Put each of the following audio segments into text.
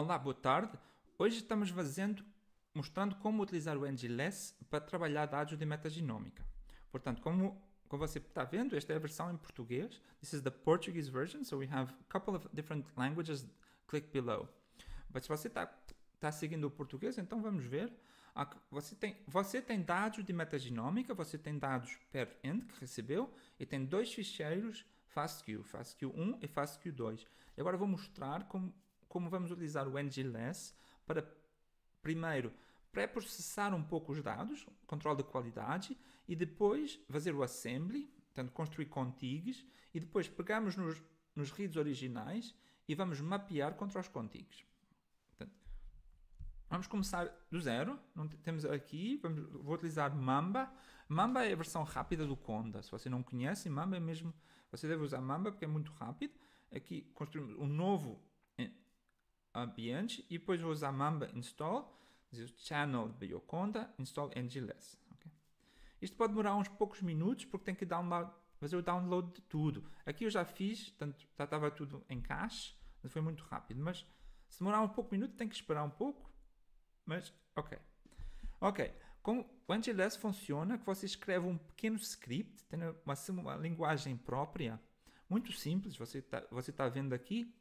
Olá, boa tarde. Hoje estamos fazendo, mostrando como utilizar o NGLS para trabalhar dados de metagenômica. Portanto, como, como você está vendo, esta é a versão em português. This is the Portuguese version, so we have a couple of different languages. Click below. Mas se você está tá seguindo o português, então vamos ver. Ah, você tem, você tem dados de metagenômica, você tem dados per end que recebeu e tem dois ficheiros FASTQ, FASTQ1 e FASTQ2. E agora vou mostrar como como vamos utilizar o ng para, primeiro, pré-processar um pouco os dados, controle de qualidade, e depois fazer o assembly, portanto, construir contigs, e depois pegamos nos, nos reads originais e vamos mapear contra os contigs. vamos começar do zero, não temos aqui, vamos, vou utilizar Mamba. Mamba é a versão rápida do Conda, se você não conhece, Mamba é mesmo, você deve usar Mamba porque é muito rápido. Aqui construímos um novo ambiente e depois vou usar mamba install, o channel bioconda, install ngless. Okay? Isto pode demorar uns poucos minutos porque tem que download, fazer o download de tudo. Aqui eu já fiz, portanto, já estava tudo em cache, foi muito rápido, mas se demorar um pouco minuto tem que esperar um pouco, mas ok. Ok, como o ngless funciona, que você escreve um pequeno script, tem uma, uma linguagem própria, muito simples, você está você tá vendo aqui,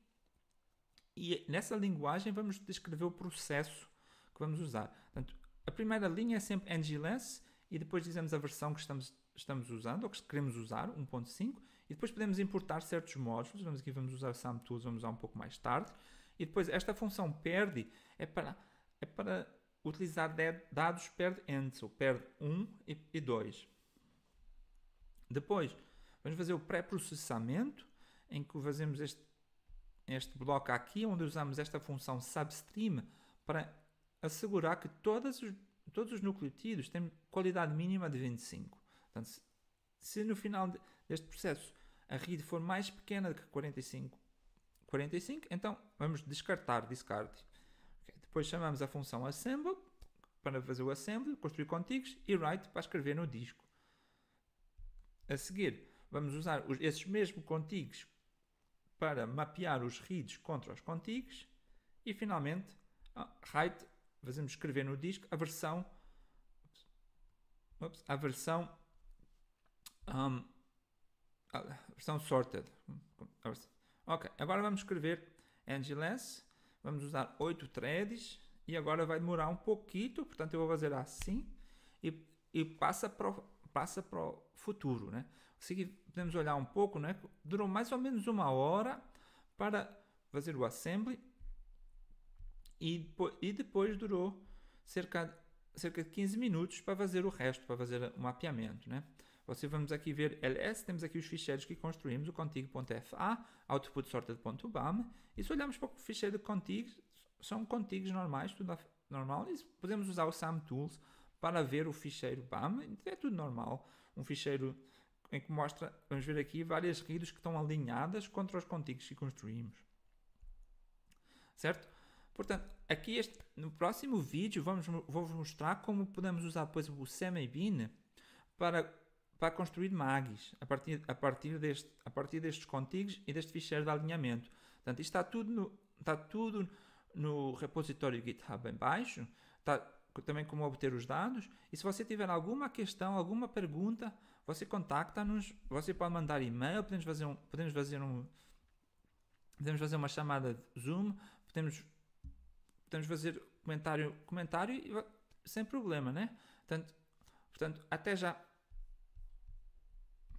e nessa linguagem vamos descrever o processo que vamos usar. Portanto, a primeira linha é sempre ng-less e depois dizemos a versão que estamos, estamos usando ou que queremos usar, 1.5, e depois podemos importar certos módulos. Vamos aqui, vamos usar SamTools, vamos usar um pouco mais tarde. E depois esta função perde é para, é para utilizar dados perd ends, ou perd 1 e 2. Depois, vamos fazer o pré-processamento, em que fazemos este este bloco aqui, onde usamos esta função substream para assegurar que todos os, todos os nucleotídeos têm qualidade mínima de 25. Portanto, se, se no final de, deste processo a read for mais pequena do que 45, 45 então vamos descartar discard. Okay. Depois chamamos a função assemble para fazer o assemble, construir contigs e write para escrever no disco. A seguir, vamos usar os, esses mesmos contigs para mapear os reads contra os contigs e finalmente ah, write, fazemos escrever no disco a versão ups, a versão um, a versão sorted ok, agora vamos escrever ngls, vamos usar 8 threads e agora vai demorar um pouquinho, portanto eu vou fazer assim e, e passa para o passa para o futuro. Né? podemos olhar um pouco, né? durou mais ou menos uma hora para fazer o assembly e, e depois durou cerca, cerca de 15 minutos para fazer o resto, para fazer o mapeamento. Né? Você vamos aqui ver ls, temos aqui os ficheiros que construímos, o contig.fa, output sorted.bam, e se olharmos para o ficheiro de contig, são contigs normais, tudo normal, e podemos usar o SAM Tools para ver o ficheiro BAM. É tudo normal. Um ficheiro em que mostra, vamos ver aqui, várias redes que estão alinhadas contra os contigos que construímos. Certo? Portanto, aqui este, no próximo vídeo vamos, vou-vos mostrar como podemos usar depois o semi-bin para, para construir mags a partir, a, partir deste, a partir destes contigos e deste ficheiro de alinhamento. Portanto, isto está tudo no, está tudo no repositório GitHub em baixo. Está, também como obter os dados. E se você tiver alguma questão, alguma pergunta, você contacta-nos, você pode mandar e-mail, podemos fazer um, podemos fazer um, podemos fazer uma chamada de Zoom, podemos, podemos fazer comentário, comentário sem problema, né? Portanto, portanto até já.